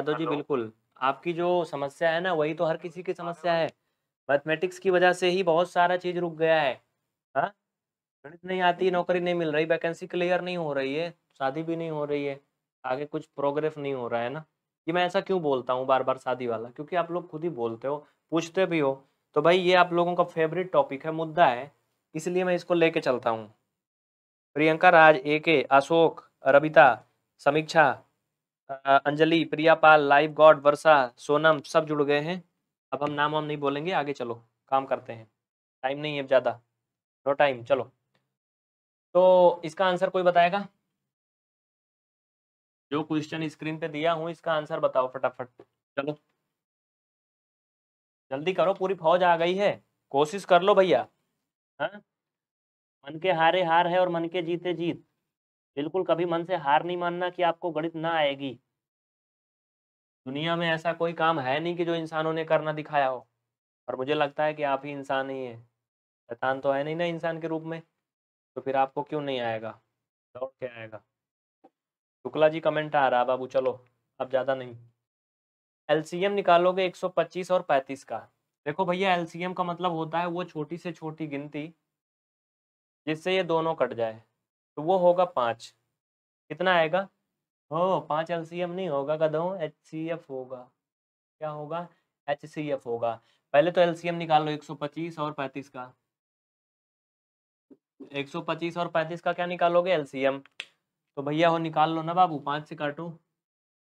यादव जी बिल्कुल आपकी जो समस्या है ना वही तो हर किसी की हाँ, समस्या हाँ। है मैथमेटिक्स की वजह से ही बहुत सारा चीज रुक गया है हाँ? गणित नहीं आती हम्म। नौकरी नहीं मिल रही वैकेंसी क्लियर नहीं हो रही है शादी भी नहीं हो रही है आगे कुछ प्रोग्रेस नहीं हो रहा है ना ये मैं ऐसा क्यों बोलता हूँ बार बार शादी वाला क्योंकि आप लोग खुद ही बोलते हो पूछते भी हो तो भाई ये आप लोगों का फेवरेट टॉपिक है मुद्दा है इसलिए मैं इसको लेके चलता हूँ प्रियंका राज ए के अशोक रविता समीक्षा अंजलि प्रिया पाल लाइव गॉड वर्षा सोनम सब जुड़ गए हैं अब हम नाम वाम नहीं बोलेंगे आगे चलो काम करते हैं टाइम नहीं है ज़्यादा नो टाइम चलो तो इसका आंसर कोई बताएगा जो क्वेश्चन स्क्रीन पे दिया हूं इसका आंसर बताओ फटाफट चलो जल्दी करो पूरी फौज आ गई है कोशिश कर लो भैया हाँ? मन के हारे हार है और मन के जीते जीत बिल्कुल कभी मन से हार नहीं मानना कि आपको गणित ना आएगी दुनिया में ऐसा कोई काम है नहीं कि जो इंसानों ने करना दिखाया हो और मुझे लगता है कि आप ही इंसान ही हैं शैतान तो है नहीं ना इंसान के रूप में तो फिर आपको क्यों नहीं आएगा लौट के आएगा शुक्ला जी कमेंट आ रहा बाबू चलो अब ज़्यादा नहीं एल निकालोगे 125 और 35 का देखो भैया एल का मतलब होता है वो छोटी से छोटी गिनती जिससे ये दोनों कट जाए तो वो होगा पाँच कितना आएगा हो पाँच एल नहीं होगा कदो एच सी होगा क्या होगा एच सी होगा पहले तो एलसीएम निकाल लो 125 और 35 का 125 और 35 का क्या निकालोगे एम तो भैया हो निकाल लो ना बाबू पाँच से काटो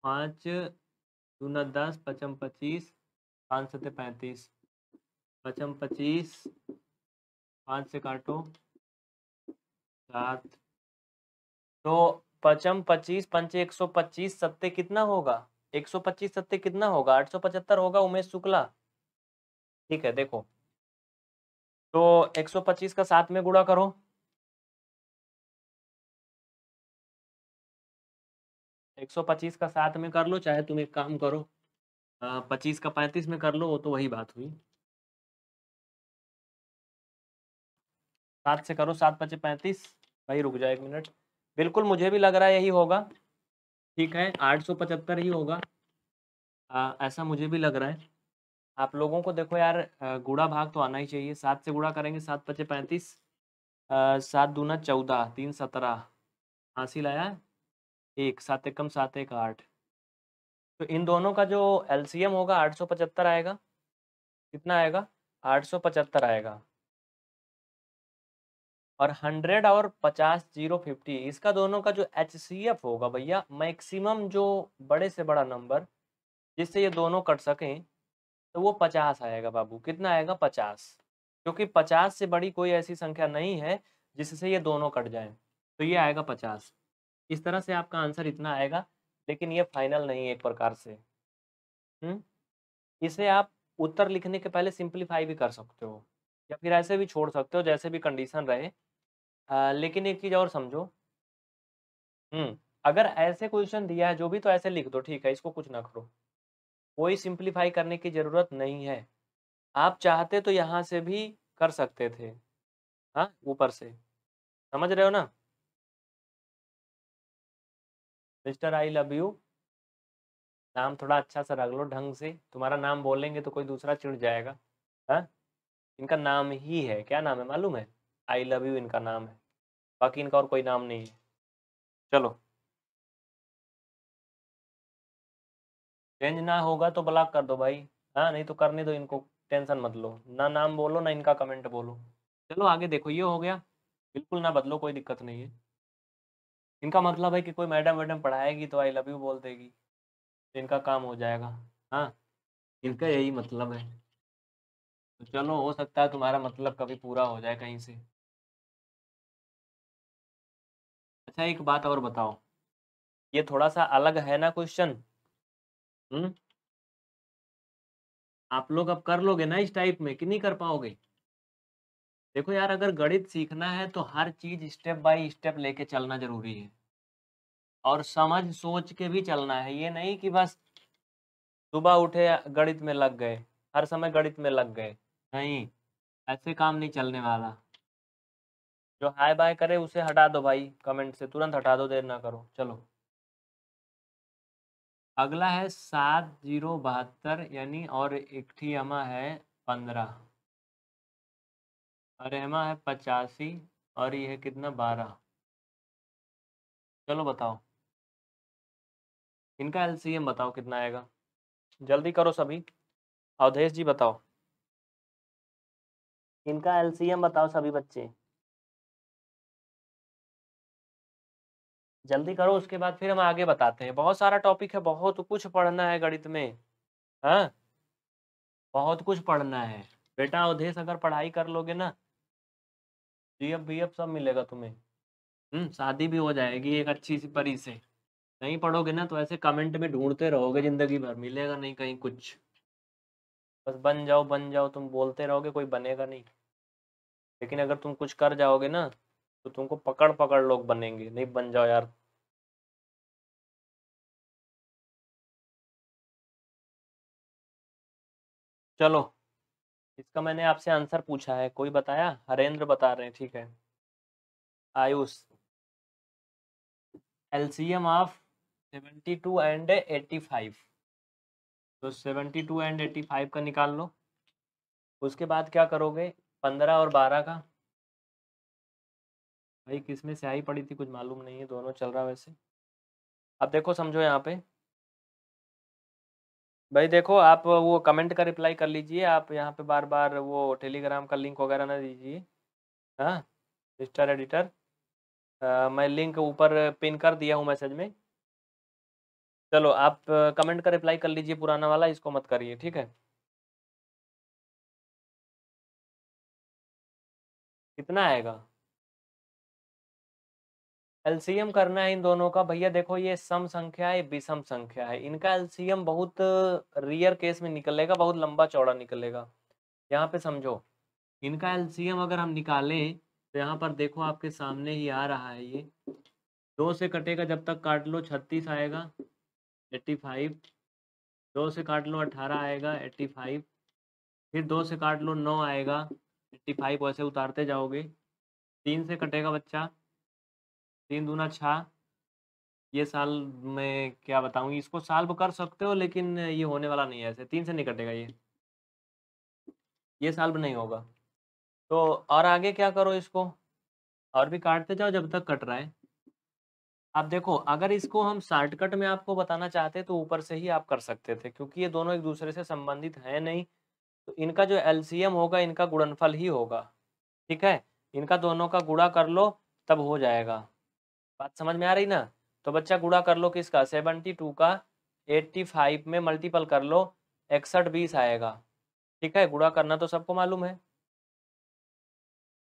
पाँच दूना दस पचम पच्चीस पाँच सत्य पैंतीस पचम पच्चीस पाँच से काटो सात तो पचम पच्चीस पंच एक सौ पच्चीस सत्य कितना होगा एक सौ पच्चीस सत्य कितना होगा आठ सौ पचहत्तर होगा उमेश शुक्ला ठीक है देखो तो एक सौ पच्चीस का सात में गुड़ा करो एक सौ पच्चीस का साथ में कर लो चाहे तुम एक काम करो पच्चीस का पैंतीस में कर लो वो तो वही बात हुई सात से करो सात पचे पैंतीस भाई रुक जाए एक मिनट बिल्कुल मुझे भी लग रहा है यही होगा ठीक है आठ सौ पचहत्तर ही होगा आ, ऐसा मुझे भी लग रहा है आप लोगों को देखो यार गुड़ा भाग तो आना ही चाहिए सात से गुड़ा करेंगे सात पचे पैंतीस सात दूना चौदह तीन सत्रह हासिल आया एक सात एकम सात एक आठ तो इन दोनों का जो एलसीएम होगा आठ सौ पचहत्तर आएगा कितना आएगा आठ सौ पचहत्तर आएगा और हंड्रेड और पचास जीरो फिफ्टी इसका दोनों का जो एच सी एफ होगा भैया मैक्सिमम जो बड़े से बड़ा नंबर जिससे ये दोनों कट सकें तो वो पचास आएगा बाबू कितना आएगा पचास क्योंकि पचास से बड़ी कोई ऐसी संख्या नहीं है जिससे ये दोनों कट जाएं तो ये आएगा पचास इस तरह से आपका आंसर इतना आएगा लेकिन ये फाइनल नहीं है एक प्रकार से हुँ? इसे आप उत्तर लिखने के पहले सिंप्लीफाई भी कर सकते हो या फिर ऐसे भी छोड़ सकते हो जैसे भी कंडीशन रहे आ, लेकिन एक चीज और समझो हम्म अगर ऐसे क्वेश्चन दिया है जो भी तो ऐसे लिख दो ठीक है इसको कुछ ना करो कोई सिंप्लीफाई करने की जरूरत नहीं है आप चाहते तो यहाँ से भी कर सकते थे हाँ ऊपर से समझ रहे हो ना मिस्टर आई लव यू नाम थोड़ा अच्छा सा रख लो ढंग से तुम्हारा नाम बोलेंगे तो कोई दूसरा चिड़ जाएगा हाँ इनका नाम ही है क्या नाम है मालूम है आई लव यू इनका नाम है बाकी इनका और कोई नाम नहीं है चलो चेंज ना होगा तो ब्लॉक कर दो भाई हाँ नहीं तो करने दो इनको टेंशन मत लो ना नाम बोलो ना इनका कमेंट बोलो चलो आगे देखो ये हो गया बिल्कुल ना बदलो कोई दिक्कत नहीं है इनका मतलब है कि कोई मैडम वैडम पढ़ाएगी तो आई लव यू बोल देगी तो इनका काम हो जाएगा हाँ इनका यही मतलब है तो चलो हो सकता है तुम्हारा मतलब कभी पूरा हो जाए कहीं से अच्छा एक बात और बताओ ये थोड़ा सा अलग है ना क्वेश्चन आप लोग अब कर लोगे ना इस टाइप में कि नहीं कर पाओगे देखो यार अगर गणित सीखना है तो हर चीज स्टेप बाय स्टेप लेके चलना जरूरी है और समझ सोच के भी चलना है ये नहीं कि बस सुबह उठे गणित में लग गए हर समय गणित में लग गए नहीं ऐसे काम नहीं चलने वाला जो हाय बाय करे उसे हटा दो भाई कमेंट से तुरंत हटा दो देर ना करो चलो अगला है सात जीरो बहत्तर यानी और अमा है पंद्रह अरेमा है पचासी और यह है कितना बारह चलो बताओ इनका एलसीएम बताओ कितना आएगा जल्दी करो सभी अवधेश जी बताओ इनका एलसीएम बताओ सभी बच्चे जल्दी करो उसके बाद फिर हम आगे बताते हैं बहुत सारा टॉपिक है बहुत कुछ पढ़ना है गणित में हाँ बहुत कुछ पढ़ना है बेटा अवधेश अगर पढ़ाई कर लोगे ना जीएफ बीएफ सब मिलेगा तुम्हें हम्म शादी भी हो जाएगी एक अच्छी सी परी से नहीं पढ़ोगे ना तो ऐसे कमेंट में ढूंढते रहोगे जिंदगी भर मिलेगा नहीं कहीं कुछ बस बन जाओ बन जाओ तुम बोलते रहोगे कोई बनेगा नहीं लेकिन अगर तुम कुछ कर जाओगे ना तो तुमको पकड़ पकड़ लोग बनेंगे नहीं बन जाओ यार चलो इसका मैंने आपसे आंसर पूछा है कोई बताया हरेंद्र बता रहे हैं ठीक है Ayush LCM of seventy two and eighty five तो seventy two and eighty five का निकाल लो उसके बाद क्या करोगे पंद्रह और बारह का भाई किसमें से आई पड़ी थी कुछ मालूम नहीं है दोनों चल रहा वैसे अब देखो समझो यहाँ पे भाई देखो आप वो कमेंट का रिप्लाई कर लीजिए आप यहाँ पे बार बार वो टेलीग्राम का लिंक वगैरह ना दीजिए हाँ मिस्टर एडिटर आ, मैं लिंक ऊपर पिन कर दिया हूँ मैसेज में चलो आप कमेंट का रिप्लाई कर लीजिए पुराना वाला इसको मत करिए ठीक है कितना आएगा एलसीएम करना है इन दोनों का भैया देखो ये सम संख्या है विषम संख्या है इनका एलसीएम बहुत रियर केस में निकलेगा बहुत लंबा चौड़ा निकलेगा यहाँ पे समझो इनका एलसीएम अगर हम निकालें तो यहाँ पर देखो आपके सामने ही आ रहा है ये दो से कटेगा जब तक काट लो छत्तीस आएगा एट्टी फाइव दो से काट लो अट्ठारह आएगा एट्टी फाइव फिर दो से काट लो नौ आएगा एट्टी फाइव वैसे उतारते जाओगे तीन से कटेगा बच्चा तीन दूना छः ये साल में क्या बताऊँ इसको साल्व कर सकते हो लेकिन ये होने वाला नहीं है ऐसे तीन से नहीं कटेगा ये ये साल्व नहीं होगा तो और आगे क्या करो इसको और भी काटते जाओ जब तक कट रहा है आप देखो अगर इसको हम शॉर्टकट में आपको बताना चाहते तो ऊपर से ही आप कर सकते थे क्योंकि ये दोनों एक दूसरे से संबंधित हैं नहीं तो इनका जो एल होगा इनका गुणनफल ही होगा ठीक है इनका दोनों का गुड़ा कर लो तब हो जाएगा बात समझ में आ रही ना तो बच्चा गुड़ा कर लो किसका सेवनटी टू का एट्टी फाइव में मल्टीपल कर लो इकसठ बीस आएगा ठीक है गुड़ा करना तो सबको मालूम है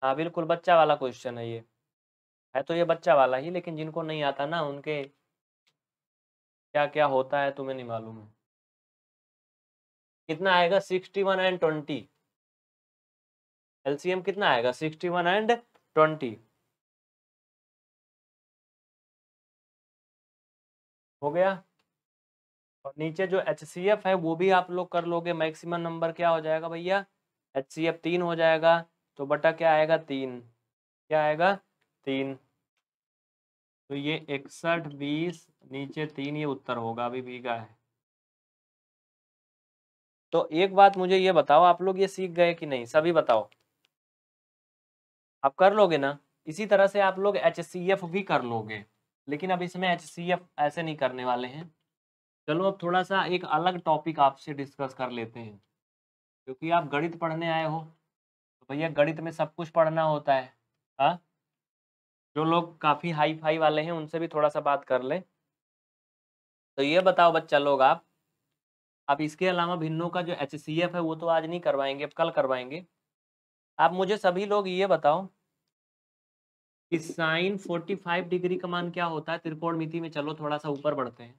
हाँ बिल्कुल बच्चा वाला क्वेश्चन है ये है तो ये बच्चा वाला ही लेकिन जिनको नहीं आता ना उनके क्या क्या होता है तुम्हें नहीं मालूम है कितना आएगा sixty one and twenty LCM कितना आएगा सिक्सटी वन एंड ट्वेंटी हो गया और नीचे जो एच सी एफ है वो भी आप लोग कर लोगे मैक्सिमम नंबर क्या हो जाएगा भैया एच सी एफ तीन हो जाएगा तो बटा क्या आएगा तीन क्या आएगा तीन तो ये इकसठ बीस नीचे तीन ये उत्तर होगा अभी भीगा है तो एक बात मुझे ये बताओ आप लोग ये सीख गए कि नहीं सभी बताओ आप कर लोगे ना इसी तरह से आप लोग एच भी कर लोगे लेकिन अब इसमें एच ऐसे नहीं करने वाले हैं चलो अब थोड़ा सा एक अलग टॉपिक आपसे डिस्कस कर लेते हैं क्योंकि आप गणित पढ़ने आए हो तो भैया गणित में सब कुछ पढ़ना होता है हाँ जो लोग काफ़ी हाई फाई वाले हैं उनसे भी थोड़ा सा बात कर ले तो ये बताओ बच्चा लोग आप आप इसके अलावा भिन्नों का जो एच है वो तो आज नहीं करवाएंगे अब कल करवाएंगे आप मुझे सभी लोग ये बताओ कि साइन 45 डिग्री का मान क्या होता है त्रिकोण मिति में चलो थोड़ा सा ऊपर बढ़ते हैं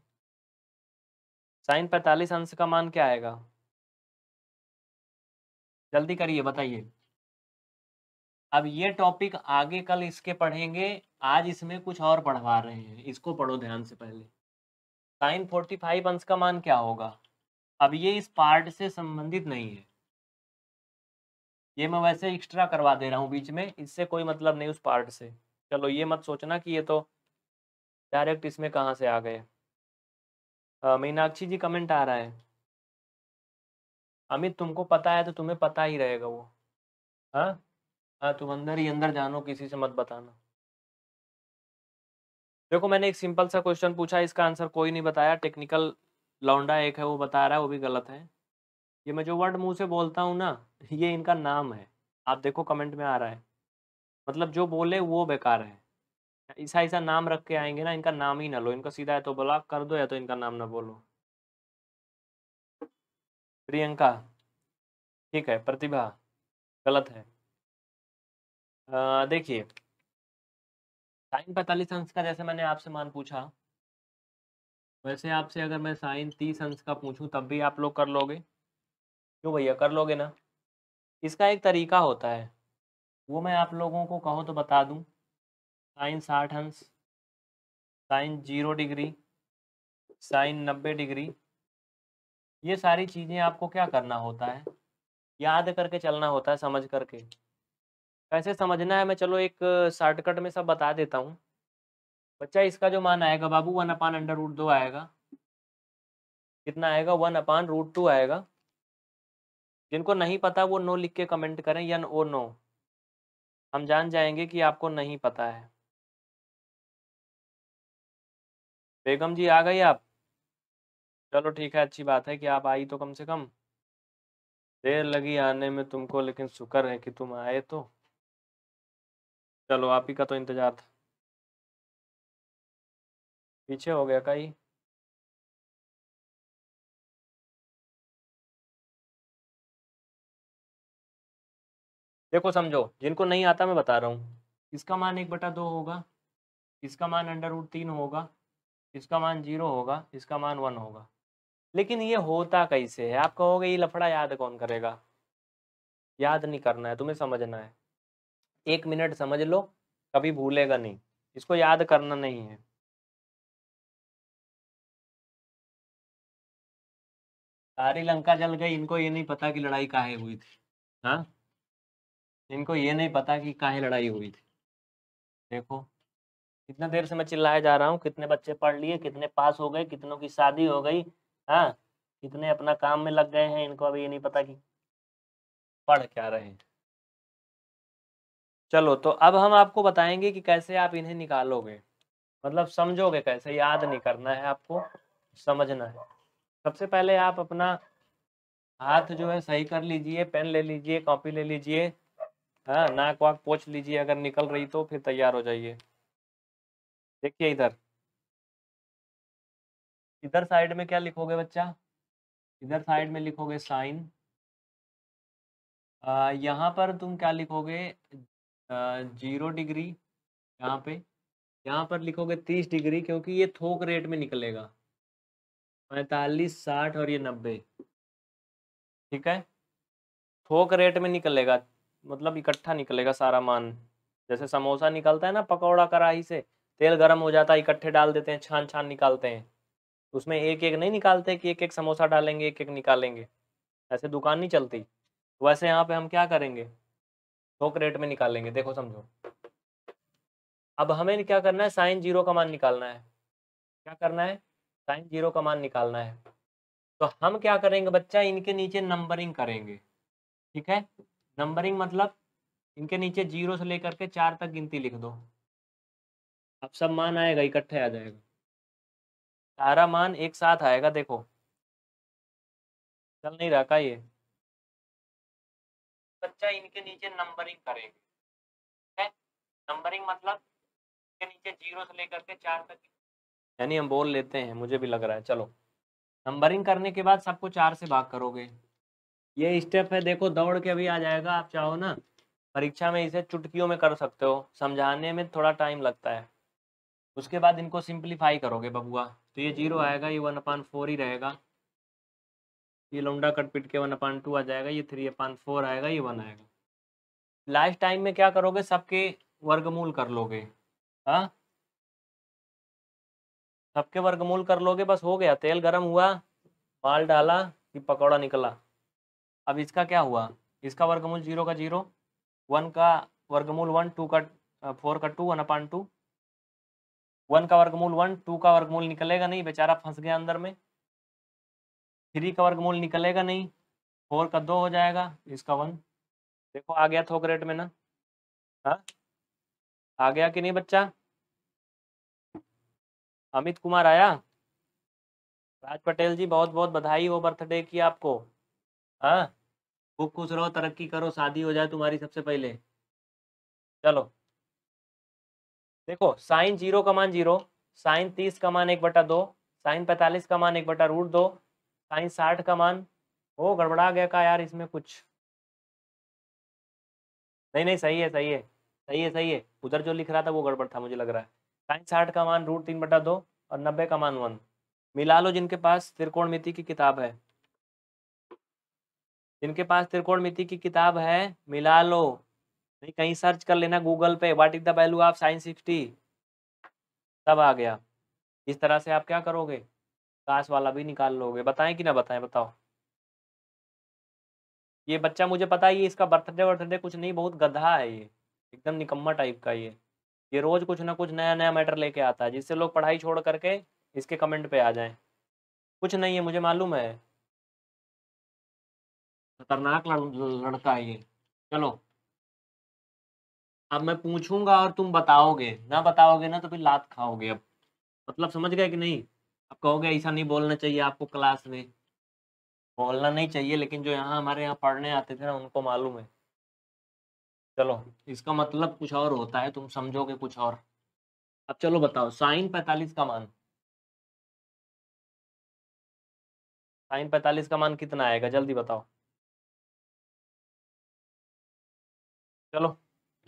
साइन 45 अंश का मान क्या आएगा जल्दी करिए बताइए अब ये टॉपिक आगे कल इसके पढ़ेंगे आज इसमें कुछ और पढ़वा रहे हैं इसको पढ़ो ध्यान से पहले साइन 45 अंश का मान क्या होगा अब ये इस पार्ट से संबंधित नहीं है ये मैं वैसे एक्स्ट्रा करवा दे रहा हूँ बीच में इससे कोई मतलब नहीं उस पार्ट से चलो ये मत सोचना कि ये तो डायरेक्ट इसमें कहाँ से आ गए मीनाक्षी जी कमेंट आ रहा है अमित तुमको पता है तो तुम्हें पता ही रहेगा वो हाँ हाँ तुम अंदर ही अंदर जानो किसी से मत बताना देखो मैंने एक सिंपल सा क्वेश्चन पूछा इसका आंसर कोई नहीं बताया टेक्निकल लौंडा एक है वो बता रहा है वो भी गलत है ये मैं जो वर्ड मुंह से बोलता हूँ ना ये इनका नाम है आप देखो कमेंट में आ रहा है मतलब जो बोले वो बेकार है ऐसा ऐसा नाम रख के आएंगे ना इनका नाम ही ना लो इनका सीधा है तो बोला कर दो या तो इनका नाम ना बोलो प्रियंका ठीक है प्रतिभा गलत है देखिए साइन पैंतालीस अंश का जैसे मैंने आपसे मान पूछा वैसे आपसे अगर मैं साइन तीस अंश का पूछूं तब भी आप लोग कर लोगे क्यों भैया कर लोगे ना इसका एक तरीका होता है वो मैं आप लोगों को कहो तो बता दूँ साइन साठ अंश साइन जीरो डिग्री साइन नब्बे डिग्री ये सारी चीज़ें आपको क्या करना होता है याद करके चलना होता है समझ करके कैसे समझना है मैं चलो एक शॉर्टकट में सब बता देता हूँ बच्चा इसका जो मान आएगा बाबू वन अपान अंडर रूट दो आएगा कितना आएगा वन अपान रूट टू आएगा जिनको नहीं पता वो नो लिख के कमेंट करें या ओ नो हम जान जाएंगे कि आपको नहीं पता है बेगम जी आ गई आप चलो ठीक है अच्छी बात है कि आप आई तो कम से कम देर लगी आने में तुमको लेकिन शुक्र है कि तुम आए तो चलो आप ही का तो इंतजार था पीछे हो गया कई देखो समझो जिनको नहीं आता मैं बता रहा हूँ इसका मान एक बटा दो होगा इसका मान अंडर रूट तीन होगा इसका मान जीरो होगा इसका मान वन होगा लेकिन ये होता कैसे है आप कहोगे ये लफड़ा याद कौन करेगा याद नहीं करना है तुम्हें समझना है एक मिनट समझ लो कभी भूलेगा नहीं इसको याद करना नहीं है सारी लंका जल गई इनको ये नहीं पता कि लड़ाई काहे हुई थी हाँ इनको ये नहीं पता कि काहे लड़ाई हुई थी देखो कितना देर से मैं चिल्लाया जा रहा हूँ कितने बच्चे पढ़ लिए कितने पास हो गए कितनों की शादी हो गई हाँ कितने अपना काम में लग गए हैं इनको अभी ये नहीं पता कि पढ़ क्या रहे हैं चलो तो अब हम आपको बताएंगे कि कैसे आप इन्हें निकालोगे मतलब समझोगे कैसे याद नहीं करना है आपको समझना है सबसे पहले आप अपना हाथ जो है सही कर लीजिए पेन ले लीजिए कॉपी ले लीजिए हाँ नाक वाक पोछ लीजिए अगर निकल रही तो फिर तैयार हो जाइए देखिए इधर इधर साइड में क्या लिखोगे बच्चा इधर साइड में लिखोगे साइन यहाँ पर तुम क्या लिखोगे जीरो डिग्री यहाँ पे यहाँ पर लिखोगे तीस डिग्री क्योंकि ये थोक रेट में निकलेगा पैंतालीस साठ और ये नब्बे ठीक है थोक रेट में निकलेगा मतलब इकट्ठा निकलेगा सारा मान जैसे समोसा निकलता है ना पकौड़ा कढ़ाई से तेल गर्म हो जाता है इकट्ठे डाल देते हैं छान छान निकालते हैं उसमें एक एक नहीं निकालते कि एक एक समोसा डालेंगे एक एक निकालेंगे ऐसे दुकान नहीं चलती वैसे यहाँ पे हम क्या करेंगे थोक रेट में निकालेंगे देखो समझो अब हमें क्या करना है साइन जीरो का मान निकालना है क्या करना है साइन जीरो का मान निकालना है तो हम क्या करेंगे बच्चा इनके नीचे नंबरिंग करेंगे ठीक है नंबरिंग मतलब इनके नीचे जीरो से लेकर के चार तक गिनती लिख दो अब सब मान आएगा इकट्ठे आ जाएगा सारा मान एक साथ आएगा देखो चल नहीं रहा का ये बच्चा इनके नीचे नंबरिंग करेगा नंबरिंग मतलब इनके नीचे जीरो से लेकर के चार तक यानी हम बोल लेते हैं मुझे भी लग रहा है चलो नंबरिंग करने के बाद सबको चार से भाग करोगे ये स्टेप है देखो दौड़ के भी आ जाएगा आप चाहो ना परीक्षा में इसे चुटकियों में कर सकते हो समझाने में थोड़ा टाइम लगता है उसके बाद इनको सिंप्लीफाई करोगे बबुआ तो ये जीरो आएगा ये वन अपान फोर ही रहेगा ये लौंडा कट पिट के वन अपान टू आ जाएगा ये थ्री अपान फोर आएगा ये वन आएगा लास्ट टाइम में क्या करोगे सबके वर्गमूल कर लोगे हाँ सबके वर्गमूल कर लोगे बस हो गया तेल गर्म हुआ माल डाला कि पकौड़ा निकला अब इसका क्या हुआ इसका वर्गमूल जीरो का जीरो वन का वर्गमूल वन टू का फोर का two one upon two one का वर्गमूल वन टू का वर्गमूल निकलेगा नहीं बेचारा फंस गया अंदर में थ्री का वर्गमूल निकलेगा नहीं फोर का दो हो जाएगा इसका वन देखो आ गया थोक रेट में ना हाँ आ गया कि नहीं बच्चा अमित कुमार आया राज पटेल जी बहुत बहुत बधाई हो बर्थडे की आपको हाँ खूब खुश रहो तरक्की करो शादी हो जाए तुम्हारी सबसे पहले चलो देखो sine zero comma zero sine तीस कमान एक बटा दो साइन पैंतालीस कमान एक बटा रूट दो साइन साठ कमान हो गड़बड़ा गया का यार इसमें कुछ नहीं नहीं सही है सही है सही है सही है उधर जो लिख रहा था वो गड़बड़ था मुझे लग रहा है साइन साठ का मान रूट तीन बटा दो और नब्बे का मान वन मिला लो जिनके पास मिति की किताब है जिनके पास त्रिकोणमिति की किताब है मिला लो नहीं कहीं सर्च कर लेना गूगल पे what is the value of sine sixty तब आ गया इस तरह से आप क्या करोगे काश वाला भी निकाल लोगे बताएं कि ना बताएं बताओ ये बच्चा मुझे पता है ये इसका बर्थडे बर्थडे कुछ नहीं बहुत गधा है ये एकदम निकम्मा टाइप का ये ये रोज कुछ ना कुछ नया नया मैटर लेके आता है जिससे लोग पढ़ाई छोड़ करके इसके कमेंट पे आ जाएं कुछ नहीं है मुझे मालूम है खतरनाक लड़का है ये चलो अब मैं पूछूंगा और तुम बताओगे ना बताओगे ना तो फिर लात खाओगे अब मतलब समझ गए कि नहीं अब कहोगे ऐसा नहीं बोलना चाहिए आपको क्लास में बोलना नहीं चाहिए लेकिन जो यहाँ हमारे यहाँ पढ़ने आते थे ना उनको मालूम है चलो इसका मतलब कुछ और होता है तुम समझोगे कुछ और अब चलो बताओ साइन पैतालीस का मान साइन पैतालीस का मान कितना आएगा जल्दी बताओ चलो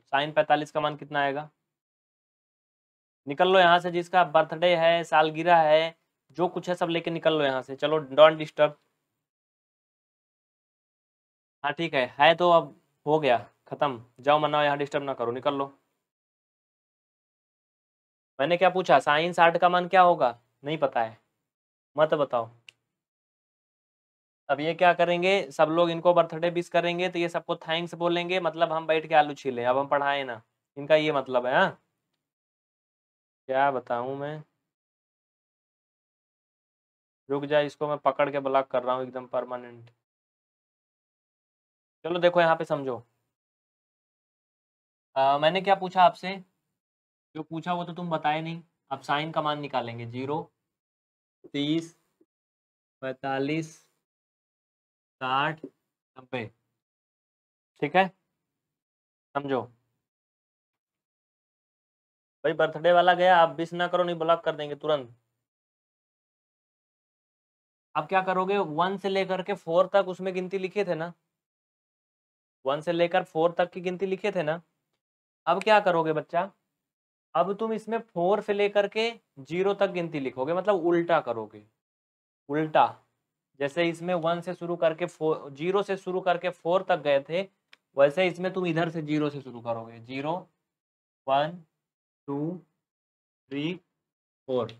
साइन पैंतालीस का मान कितना आएगा निकल लो यहाँ से जिसका बर्थडे है सालगिरह है जो कुछ है सब लेके निकल लो यहाँ से चलो डोंट डिस्टर्ब हाँ ठीक है है तो अब हो गया खत्म जाओ मनाओ यहाँ डिस्टर्ब ना करो निकल लो मैंने क्या पूछा साइन साठ का मान क्या होगा नहीं पता है मत बताओ अब ये क्या करेंगे सब लोग इनको बर्थडे विश करेंगे तो ये सबको थैंक्स बोलेंगे मतलब हम बैठ के आलू छीले अब हम पढ़ाए ना इनका ये मतलब है हा? क्या बताऊं मैं रुक जाए इसको मैं पकड़ के ब्लॉक कर रहा हूँ एकदम परमानेंट चलो देखो यहाँ पे समझो आ, मैंने क्या पूछा आपसे जो पूछा वो तो तुम बताए नहीं अब साइन का मान निकालेंगे जीरो तीस पैतालीस साठ नब्बे ठीक है समझो भाई बर्थडे वाला गया आप बीस ना करो नहीं ब्लॉक कर देंगे तुरंत आप क्या करोगे वन से लेकर के फोर तक उसमें गिनती लिखे थे ना वन से लेकर फोर तक की गिनती लिखे थे ना अब क्या करोगे बच्चा अब तुम इसमें फोर से लेकर के जीरो तक गिनती लिखोगे मतलब उल्टा करोगे उल्टा जैसे इसमें वन से शुरू करके फोर जीरो से शुरू करके फोर तक गए थे वैसे इसमें तुम इधर से जीरो से शुरू करोगे zero one two three four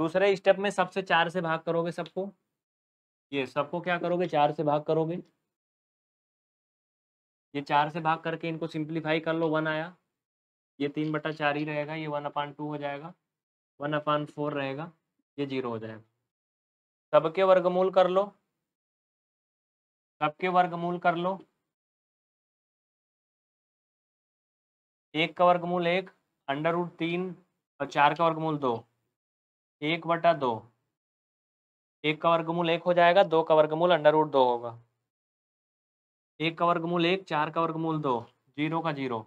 दूसरे स्टेप में सबसे चार से भाग करोगे सबको ये सबको क्या करोगे चार से भाग करोगे ये चार से भाग करके इनको सिंप्लीफाई कर लो वन आया ये तीन बटा चार ही रहेगा ये वन अपान टू हो जाएगा वन अपान फोर रहेगा ये जीरो हो जाएगा सबके वर्गमूल कर लो सबके वर्गमूल कर लो एक का वर्गमूल एक अंडर रूट तीन और चार का वर्गमूल दो एक बटा दो एक का वर्गमूल एक हो जाएगा दो का वर्गमूल अंडर रूट दो होगा एक का वर्गमूल एक चार का वर्गमूल दो जीरो का जीरो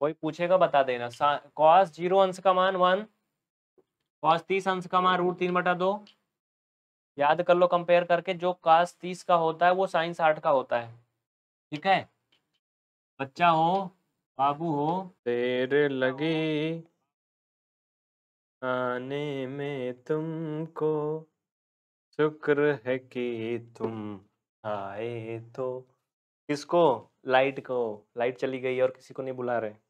कोई पूछेगा बता देना कॉस जीरो अंश का मान वन कॉस तीस अंश का मान रूट तीन बटा दो याद कर लो कंपेयर करके जो कास तीस का होता है वो साइंस आठ का होता है ठीक है बच्चा हो बाबू हो देर लगे आने में तुमको शुक्र है कि तुम आए तो किसको लाइट को लाइट चली गई और किसी को नहीं बुला रहे